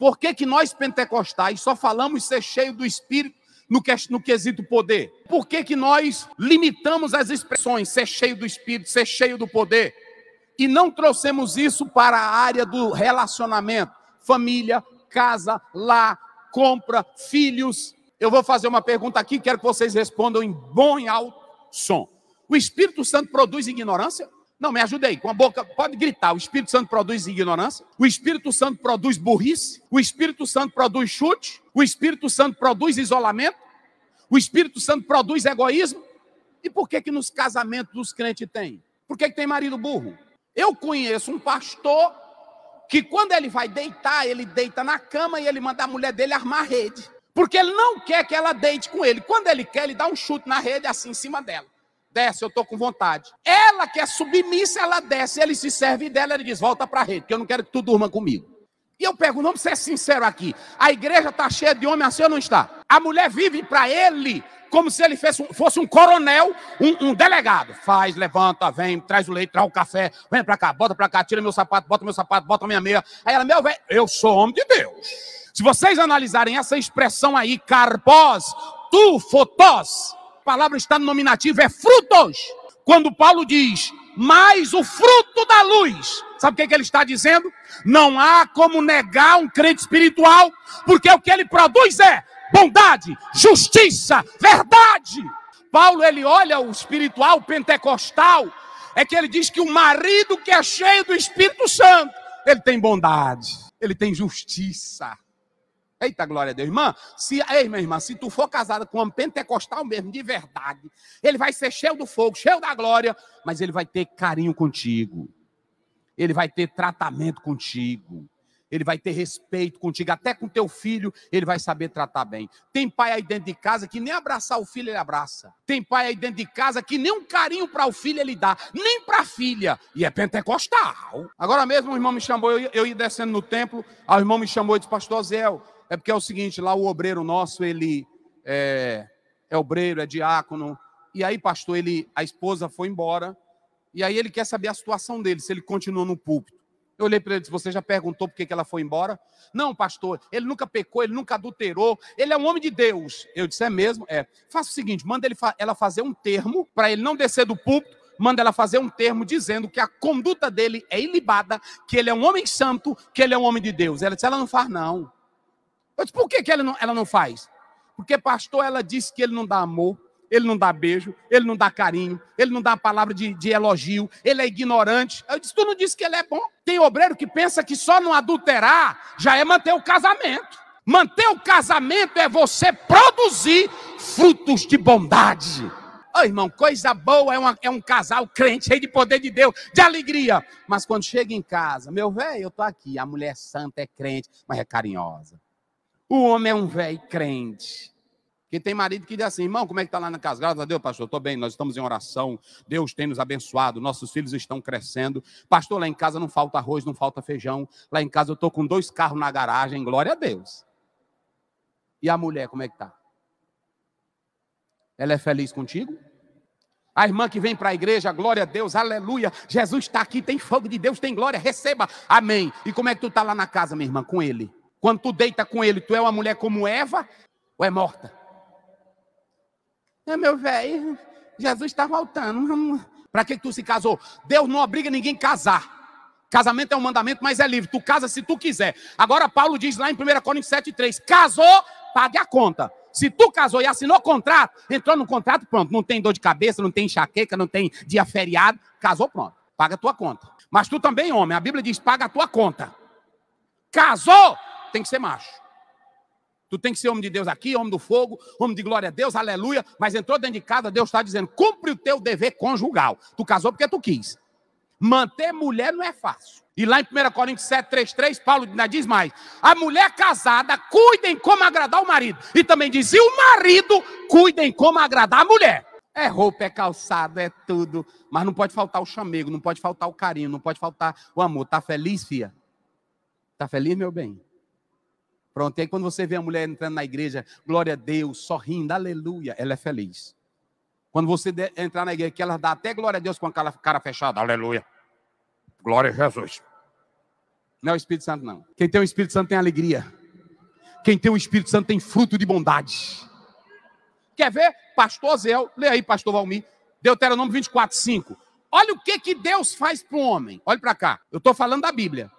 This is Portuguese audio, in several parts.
Por que, que nós pentecostais só falamos ser cheio do Espírito no, que, é, no quesito poder? Por que, que nós limitamos as expressões ser cheio do Espírito, ser cheio do poder? E não trouxemos isso para a área do relacionamento, família, casa, lar, compra, filhos. Eu vou fazer uma pergunta aqui, quero que vocês respondam em bom e alto som. O Espírito Santo produz ignorância? Não, me ajudei. aí, com a boca, pode gritar. O Espírito Santo produz ignorância, o Espírito Santo produz burrice, o Espírito Santo produz chute, o Espírito Santo produz isolamento, o Espírito Santo produz egoísmo. E por que que nos casamentos dos crentes tem? Por que, que tem marido burro? Eu conheço um pastor que quando ele vai deitar, ele deita na cama e ele manda a mulher dele armar rede. Porque ele não quer que ela deite com ele. Quando ele quer, ele dá um chute na rede assim em cima dela. Desce, eu estou com vontade. Ela que é submissa, ela desce, ele se serve dela, ele diz: volta para a rede, que eu não quero que tu durma comigo. E eu pergunto, vamos ser sinceros aqui. A igreja está cheia de homem assim ou não está? A mulher vive para ele como se ele fosse um, fosse um coronel, um, um, delegado. Faz, levanta, vem, traz o leite, traz o café, vem para cá, bota para cá, tira meu sapato, bota meu sapato, bota minha meia. Aí ela, meu velho, eu sou homem de Deus. Se vocês analisarem essa expressão aí, carpós, tu fotós, palavra está no nominativo, é frutos. Quando Paulo diz, mas o fruto da luz, sabe o que, é que ele está dizendo? Não há como negar um crente espiritual, porque o que ele produz é bondade, justiça, verdade. Paulo ele olha o espiritual pentecostal, é que ele diz que o marido que é cheio do Espírito Santo, ele tem bondade, ele tem justiça, Eita, glória a Deus. Irmã, se, ei, minha irmã, se tu for casada com um homem pentecostal mesmo, de verdade, ele vai ser cheio do fogo, cheio da glória, mas ele vai ter carinho contigo. Ele vai ter tratamento contigo. Ele vai ter respeito contigo. Até com teu filho, ele vai saber tratar bem. Tem pai aí dentro de casa que nem abraçar o filho, ele abraça. Tem pai aí dentro de casa que nem um carinho para o filho ele dá, nem para a filha. E é pentecostal. Agora mesmo, o irmão me chamou, eu, ia descendo no templo, o irmão me chamou e disse, pastor Zéu, é porque é o seguinte, lá o obreiro nosso, ele é, é obreiro, é diácono. E aí, pastor, ele, a esposa foi embora. E aí ele quer saber a situação dele, se ele continua no púlpito. Eu olhei para ele e disse: Você já perguntou por que, que ela foi embora? Não, pastor, ele nunca pecou, ele nunca adulterou, ele é um homem de Deus. Eu disse: É mesmo? É. Faça o seguinte: manda ele, ela fazer um termo, para ele não descer do púlpito, manda ela fazer um termo dizendo que a conduta dele é ilibada, que ele é um homem santo, que ele é um homem de Deus. Ela disse: Ela não faz, não. Eu disse, por que, que ela, não, ela não faz? Porque, pastor, ela disse que ele não dá amor, ele não dá beijo, ele não dá carinho, ele não dá palavra de, de elogio, ele é ignorante. Eu disse, tu não disse que ele é bom? Tem obreiro que pensa que só não adulterar já é manter o casamento. Manter o casamento é você produzir frutos de bondade. Oh, irmão, coisa boa é, uma, é um casal crente, cheio de poder de Deus, de alegria. Mas quando chega em casa, meu velho, eu tô aqui, a mulher santa é crente, mas é carinhosa. O homem é um velho crente. que tem marido que diz assim, irmão, como é que está lá na casa? Graças a Deus, pastor, estou bem, nós estamos em oração, Deus tem nos abençoado, nossos filhos estão crescendo. Pastor, lá em casa não falta arroz, não falta feijão. Lá em casa eu estou com dois carros na garagem, glória a Deus. E a mulher, como é que está? Ela é feliz contigo? A irmã que vem para a igreja, glória a Deus, aleluia, Jesus está aqui, tem fogo de Deus, tem glória, receba, amém. E como é que tu está lá na casa, minha irmã, com ele? Quando tu deita com ele, tu é uma mulher como Eva ou é morta? É meu velho, Jesus está voltando. Para que tu se casou? Deus não obriga ninguém a casar. Casamento é um mandamento, mas é livre. Tu casa se tu quiser. Agora Paulo diz lá em 1 Coríntios 7,3: casou, pague a conta. Se tu casou e assinou contrato, entrou no contrato, pronto. Não tem dor de cabeça, não tem enxaqueca, não tem dia feriado. Casou, pronto. Paga a tua conta. Mas tu também, homem, a Bíblia diz: paga a tua conta. Casou, tem que ser macho. Tu tem que ser homem de Deus aqui, homem do fogo, homem de glória a Deus, aleluia. Mas entrou dentro de casa, Deus está dizendo: cumpre o teu dever conjugal. Tu casou porque tu quis. Manter mulher não é fácil. E lá em 1 Coríntios 7, 3, 3, Paulo ainda diz mais: a mulher casada, cuidem como agradar o marido. E também diz: e o marido, cuidem como agradar a mulher. É roupa, é calçado, é tudo. Mas não pode faltar o chamego, não pode faltar o carinho, não pode faltar o amor. Tá feliz, filha? Tá feliz, meu bem? Pronto, e aí quando você vê a mulher entrando na igreja, glória a Deus, sorrindo, aleluia, ela é feliz. Quando você entrar na igreja, que ela dá até glória a Deus com a cara, cara fechada, aleluia. Glória a Jesus. Não é o Espírito Santo, não. Quem tem o Espírito Santo tem alegria. Quem tem o Espírito Santo tem fruto de bondade. Quer ver? Pastor Zéu, lê aí, pastor Valmir, Deuteronômio 24, 5. Olha o que, que Deus faz para o homem. Olha para cá. Eu estou falando da Bíblia.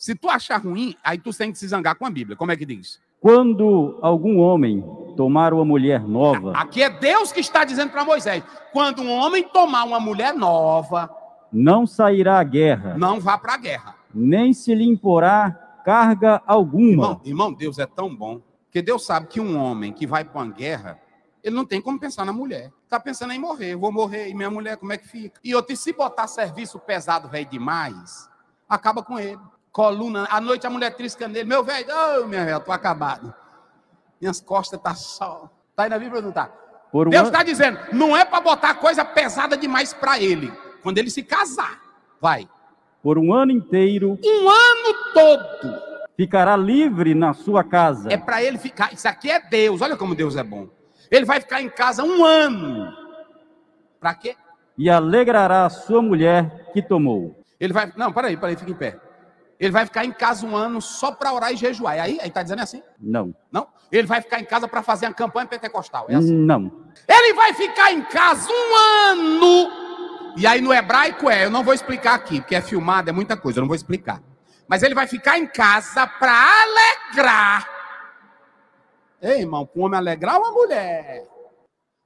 Se tu achar ruim, aí tu tem que se zangar com a Bíblia. Como é que diz? Quando algum homem tomar uma mulher nova. Aqui é Deus que está dizendo para Moisés: quando um homem tomar uma mulher nova. Não sairá à guerra. Não vá para a guerra. Nem se lhe imporá carga alguma. Irmão, irmão, Deus é tão bom. que Deus sabe que um homem que vai para uma guerra, ele não tem como pensar na mulher. Tá pensando em morrer. Eu vou morrer. E minha mulher, como é que fica? E outro se botar serviço pesado, velho, demais, acaba com ele coluna. À noite a mulher trisca nele, meu velho, oh, minha velha, estou acabado. Minhas costas estão tá só. Está aí na Bíblia não está? Deus está dizendo, não é para botar coisa pesada demais para ele. Quando ele se casar, vai. Por um ano inteiro. Um ano todo. Ficará livre na sua casa. É para ele ficar. Isso aqui é Deus. Olha como Deus é bom. Ele vai ficar em casa um ano. Para quê? E alegrará a sua mulher que tomou. Ele vai. Não, peraí, peraí, fica em pé. Ele vai ficar em casa um ano só para orar e jejuar. E é aí? Aí está dizendo assim? Não. Não? Ele vai ficar em casa para fazer a campanha pentecostal. É assim? Não. Ele vai ficar em casa um ano. E aí no hebraico é, eu não vou explicar aqui, porque é filmado, é muita coisa, eu não vou explicar. Mas ele vai ficar em casa para alegrar. Ei, irmão, um homem alegrar é uma mulher.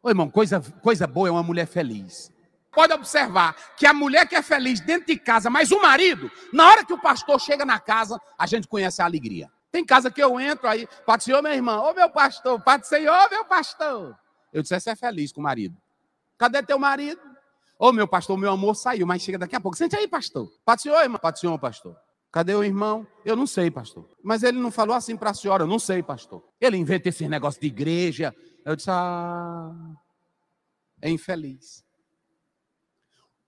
Ô, irmão, coisa, coisa boa é uma mulher feliz pode observar que a mulher que é feliz dentro de casa, mas o marido, na hora que o pastor chega na casa, a gente conhece a alegria. Tem casa que eu entro aí, Pai do Senhor, minha irmã, ô meu pastor, Pai do Senhor, meu pastor. Eu disse, é, você é feliz com o marido. Cadê teu marido? Ô meu pastor, meu amor saiu, mas chega daqui a pouco. Sente aí, pastor. Pai do Senhor, irmã. Pai do Senhor, pastor. Cadê o irmão? Eu não sei, pastor. Mas ele não falou assim para a senhora, eu não sei, pastor. Ele inventa esse negócio de igreja. Eu disse, ah, é infeliz.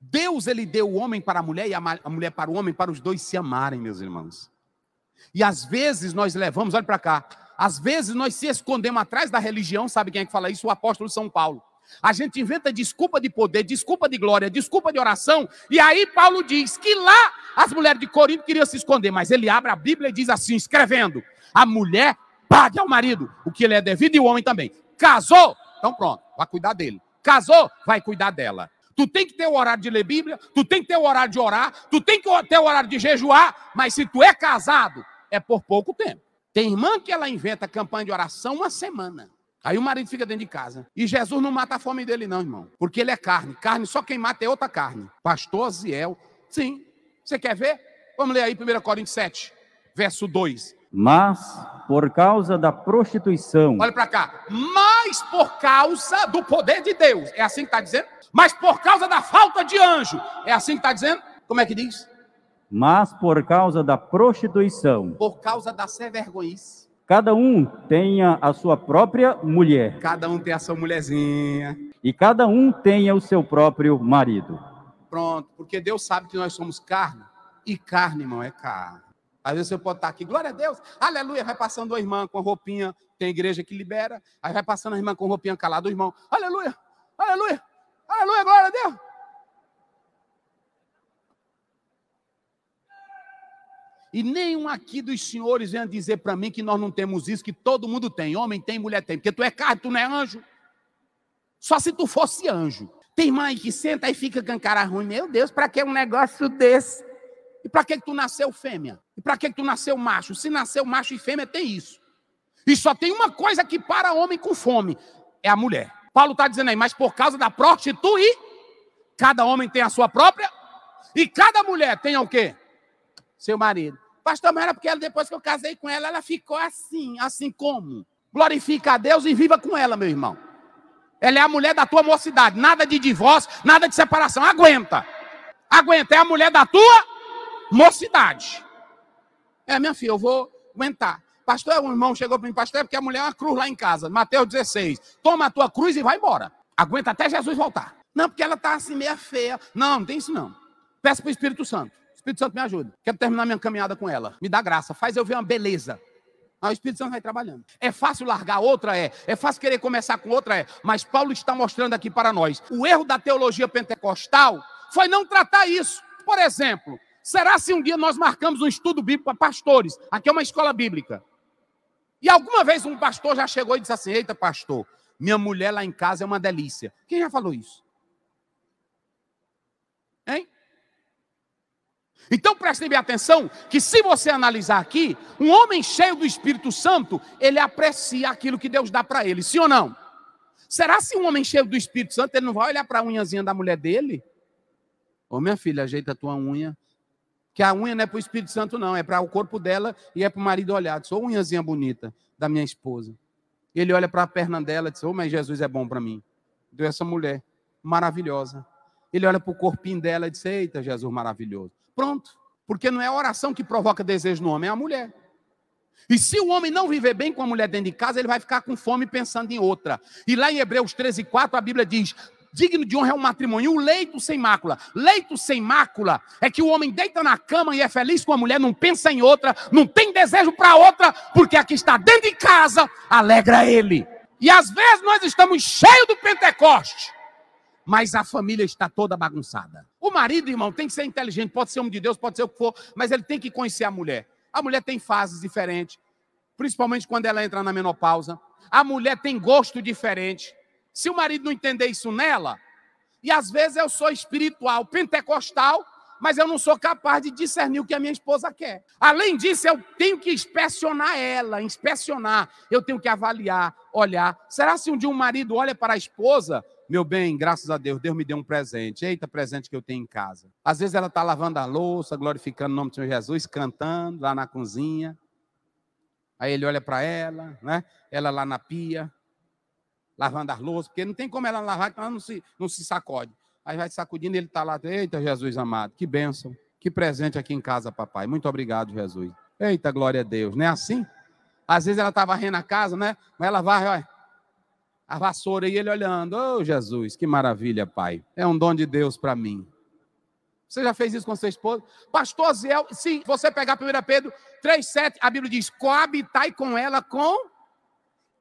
Deus ele deu o homem para a mulher e a mulher para o homem para os dois se amarem, meus irmãos. E às vezes nós levamos, olha para cá, às vezes nós se escondemos atrás da religião, sabe quem é que fala isso? O apóstolo São Paulo. A gente inventa desculpa de poder, desculpa de glória, desculpa de oração, e aí Paulo diz que lá as mulheres de Corinto queriam se esconder, mas ele abre a Bíblia e diz assim, escrevendo: a mulher pague ao marido o que ele é devido e o homem também. Casou, então pronto, vai cuidar dele. Casou, vai cuidar dela tu tem que ter o horário de ler Bíblia, tu tem que ter o horário de orar, tu tem que ter o horário de jejuar, mas se tu é casado, é por pouco tempo. Tem irmã que ela inventa campanha de oração uma semana. Aí o marido fica dentro de casa. E Jesus não mata a fome dele, não, irmão. Porque ele é carne. Carne, só quem mata é outra carne. Pastor Ziel. Sim. Você quer ver? Vamos ler aí 1 Coríntios 7, verso 2 mas por causa da prostituição. Olha para cá. Mas por causa do poder de Deus. É assim que está dizendo? Mas por causa da falta de anjo. É assim que está dizendo? Como é que diz? Mas por causa da prostituição. Por causa da vergonhice. Cada um tenha a sua própria mulher. Cada um tem a sua mulherzinha. E cada um tenha o seu próprio marido. Pronto, porque Deus sabe que nós somos carne. E carne, irmão, é carne. Às vezes você pode estar aqui, glória a Deus, aleluia, vai passando a irmã com a roupinha, tem igreja que libera, aí vai passando a irmã com a roupinha calada, o irmão, aleluia, aleluia, aleluia, glória a Deus. E nenhum aqui dos senhores venha dizer para mim que nós não temos isso, que todo mundo tem, homem tem, mulher tem, porque tu é carne, tu não é anjo. Só se tu fosse anjo. Tem mãe que senta e fica com cara ruim, meu Deus, para que um negócio desse? E para que, que tu nasceu fêmea? E para que, que tu nasceu macho? Se nasceu macho e fêmea, tem isso. E só tem uma coisa que para homem com fome: é a mulher. Paulo está dizendo aí, mas por causa da prostitui, cada homem tem a sua própria, e cada mulher tem o quê? Seu marido. Pastor, mas era porque ela, depois que eu casei com ela, ela ficou assim, assim como? Glorifica a Deus e viva com ela, meu irmão. Ela é a mulher da tua mocidade. Nada de divórcio, nada de separação. Aguenta. Aguenta. É a mulher da tua mocidade. É, minha filha, eu vou aguentar. Pastor, é um irmão chegou para mim, pastor, é porque a mulher é uma cruz lá em casa. Mateus 16. Toma a tua cruz e vai embora. Aguenta até Jesus voltar. Não, porque ela está assim meia feia. Não, não tem isso não. Peço para o Espírito Santo. Espírito Santo, me ajuda. Quero terminar minha caminhada com ela. Me dá graça. Faz eu ver uma beleza. Ah, o Espírito Santo vai trabalhando. É fácil largar outra? É. É fácil querer começar com outra? É. Mas Paulo está mostrando aqui para nós. O erro da teologia pentecostal foi não tratar isso. Por exemplo, Será se um dia nós marcamos um estudo bíblico para pastores? Aqui é uma escola bíblica. E alguma vez um pastor já chegou e disse assim: Eita, pastor, minha mulher lá em casa é uma delícia. Quem já falou isso? Hein? Então prestem bem atenção que se você analisar aqui, um homem cheio do Espírito Santo, ele aprecia aquilo que Deus dá para ele, sim ou não? Será se um homem cheio do Espírito Santo, ele não vai olhar para a unhazinha da mulher dele? Ô minha filha, ajeita a tua unha. Que a unha não é para o Espírito Santo, não, é para o corpo dela e é para o marido olhar. Sou unhazinha bonita da minha esposa. Ele olha para a perna dela e diz: Ô, oh, mas Jesus é bom para mim. Deu essa mulher maravilhosa. Ele olha para o corpinho dela e diz: Eita, Jesus maravilhoso. Pronto. Porque não é a oração que provoca desejo no homem, é a mulher. E se o homem não viver bem com a mulher dentro de casa, ele vai ficar com fome pensando em outra. E lá em Hebreus 13, 4, a Bíblia diz: Digno de honra é um matrimônio, o leito sem mácula. Leito sem mácula é que o homem deita na cama e é feliz com a mulher, não pensa em outra, não tem desejo para outra, porque aqui está dentro de casa, alegra ele. E às vezes nós estamos cheios do Pentecoste, mas a família está toda bagunçada. O marido, irmão, tem que ser inteligente, pode ser homem de Deus, pode ser o que for, mas ele tem que conhecer a mulher. A mulher tem fases diferentes, principalmente quando ela entra na menopausa. A mulher tem gosto diferente. Se o marido não entender isso nela, e às vezes eu sou espiritual, pentecostal, mas eu não sou capaz de discernir o que a minha esposa quer. Além disso, eu tenho que inspecionar ela, inspecionar, eu tenho que avaliar, olhar. Será se um dia um marido olha para a esposa, meu bem, graças a Deus, Deus me deu um presente. Eita, presente que eu tenho em casa. Às vezes ela está lavando a louça, glorificando o nome de Jesus, cantando lá na cozinha. Aí ele olha para ela, né? Ela lá na pia lavando as louças, porque não tem como ela lavar, ela não se, não se sacode. Aí vai sacudindo, ele está lá, eita Jesus amado, que bênção, que presente aqui em casa, papai. Muito obrigado, Jesus. Eita, glória a Deus, não é assim? Às vezes ela está varrendo a casa, né? Mas ela varre, olha, a vassoura e ele olhando, ô oh, Jesus, que maravilha, pai. É um dom de Deus para mim. Você já fez isso com sua esposa? Pastor Zé, se você pegar 1 Pedro 3,7, a Bíblia diz: coabitai com ela com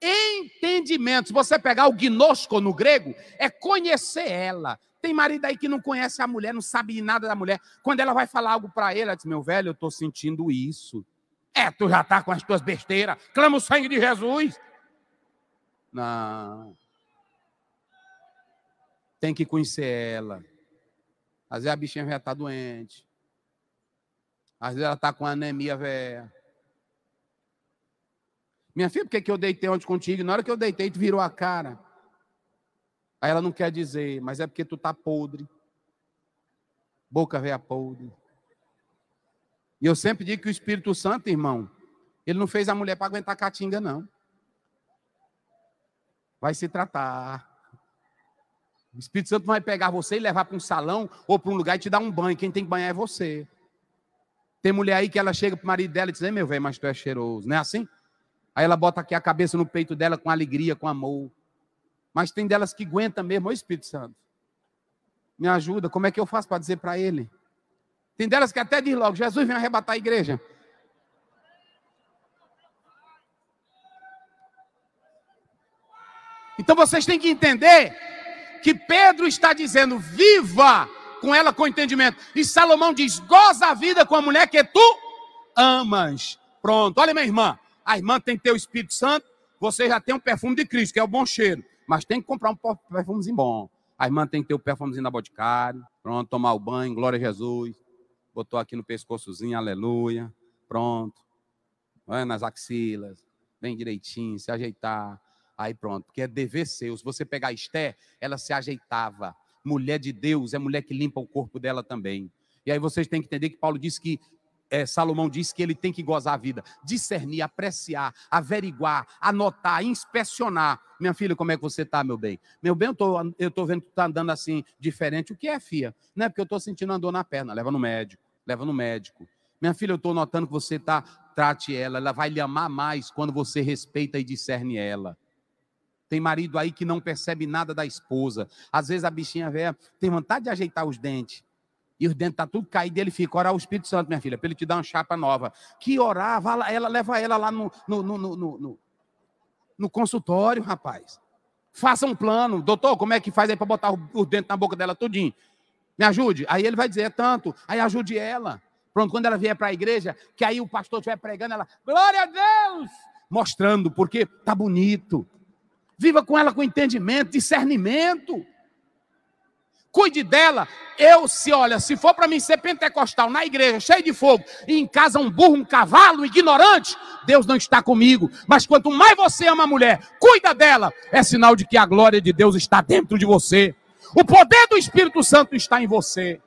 entendimentos. Você pegar o gnosco no grego, é conhecer ela. Tem marido aí que não conhece a mulher, não sabe nada da mulher. Quando ela vai falar algo para ele, ela diz: Meu velho, eu estou sentindo isso. É, tu já está com as tuas besteiras. Clama o sangue de Jesus. Não. Tem que conhecer ela. Às vezes a bichinha já está doente. Às vezes ela está com anemia velho." Minha filha, por que, que eu deitei ontem contigo? Na hora que eu deitei, tu virou a cara. Aí ela não quer dizer, mas é porque tu tá podre. Boca veia podre. E eu sempre digo que o Espírito Santo, irmão, ele não fez a mulher para aguentar catinga, não. Vai se tratar. O Espírito Santo vai pegar você e levar para um salão ou para um lugar e te dar um banho. Quem tem que banhar é você. Tem mulher aí que ela chega para o marido dela e diz: Meu velho, mas tu é cheiroso. Não é assim? Aí ela bota aqui a cabeça no peito dela com alegria, com amor. Mas tem delas que aguenta mesmo, ô Espírito Santo. Me ajuda, como é que eu faço para dizer para ele? Tem delas que até diz logo: Jesus vem arrebatar a igreja. Então vocês têm que entender que Pedro está dizendo: viva com ela com entendimento. E Salomão diz: goza a vida com a mulher que tu amas. Pronto, olha minha irmã, a irmã tem que ter o Espírito Santo, você já tem um perfume de Cristo, que é o bom cheiro. Mas tem que comprar um perfumezinho bom. A irmã tem que ter o perfumezinho da Boticário. Pronto, tomar o banho, glória a Jesus. Botou aqui no pescoçozinho, aleluia. Pronto. Vai nas axilas, bem direitinho, se ajeitar. Aí pronto, porque é dever seu. Se você pegar a Esté, ela se ajeitava. Mulher de Deus é mulher que limpa o corpo dela também. E aí vocês têm que entender que Paulo disse que é, Salomão diz que ele tem que gozar a vida, discernir, apreciar, averiguar, anotar, inspecionar. Minha filha, como é que você está, meu bem? Meu bem, eu tô, tô vendo que está andando assim, diferente. O que é, fia? Não é porque eu estou sentindo uma dor na perna. Leva no médico, leva no médico. Minha filha, eu estou notando que você está, trate ela, ela vai lhe amar mais quando você respeita e discerne ela. Tem marido aí que não percebe nada da esposa. Às vezes a bichinha velha tem vontade de ajeitar os dentes. E os dentes estão tá tudo caído, ele fica. Orar o Espírito Santo, minha filha, para ele te dar uma chapa nova. Que orar, vá lá, ela, leva ela lá no, no, no, no, no, no consultório, rapaz. Faça um plano. Doutor, como é que faz aí para botar os dentes na boca dela tudinho? Me ajude. Aí ele vai dizer, é tanto. Aí ajude ela. Pronto, quando ela vier para a igreja, que aí o pastor estiver pregando, ela, glória a Deus! Mostrando, porque tá bonito. Viva com ela com entendimento, discernimento cuide dela. Eu, se olha, se for para mim ser pentecostal na igreja, cheio de fogo, e em casa um burro, um cavalo, ignorante, Deus não está comigo. Mas quanto mais você ama a mulher, cuida dela, é sinal de que a glória de Deus está dentro de você. O poder do Espírito Santo está em você.